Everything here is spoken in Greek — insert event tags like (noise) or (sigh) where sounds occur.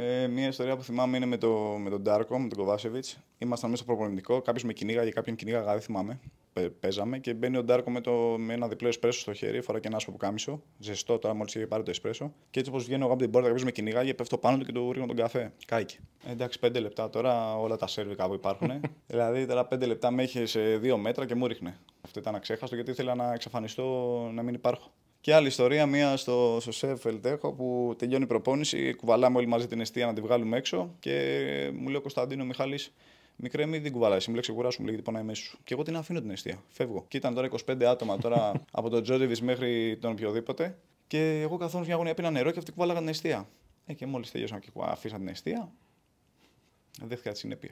Ε, μια ιστορία που θυμάμαι είναι με, το, με τον Ντάρκο, με τον Κοβάσεβιτ. Ήμασταν μέσα στο προπονητικό, κάποιος με κυνήγαγε, κάποιον κυνήγαγα, δεν θυμάμαι. Παίζαμε και μπαίνει ο Ντάρκο με, με ένα διπλό εσπρέσο στο χέρι, φορά και ένα άσπρο κάμισο. Ζεστό τώρα, μόλις είχε πάρει το εσπρέσο. Και έτσι όπως βγαίνω εγώ από την πόρτα, κάποιος με κυνήγαγε, πέφτω πάνω του και του ρίχνω τον καφέ. Κάηκε. Ε, εντάξει, πέντε λεπτά τώρα όλα τα σερβικά που υπάρχουν. (laughs) δηλαδή τώρα πέντε λεπτά με είχε σε δύο μέτρα και μου ρίχνε. Αυτό ήταν αξέχαστο γιατί ήθελα να εξαφανιστώ, να μην υπάρχω. Και άλλη ιστορία, μία στο, στο Ελτέχο που τελειώνει η προπόνηση, κουβαλάμε όλοι μαζί την αιστεία να τη βγάλουμε έξω και μου λέει ο Κωνσταντίνο Μιχάλης, Μικρέ, μην την κουβαλάει. Μου λέει ξεκουράσου, μου λέει πονάει μέσα σου. Και εγώ την αφήνω την αιστεία. Φεύγω. Και ήταν τώρα 25 άτομα τώρα (laughs) από τον Τζόντιβι μέχρι τον οποιοδήποτε. Και εγώ καθόλου μια γωνία πήρα νερό και αυτή κουβάλαγα την αιστεία. Ε, και μόλις τελειώσαμε και αφήσα την αιστεία, δέχτηκα τις συνέπειες.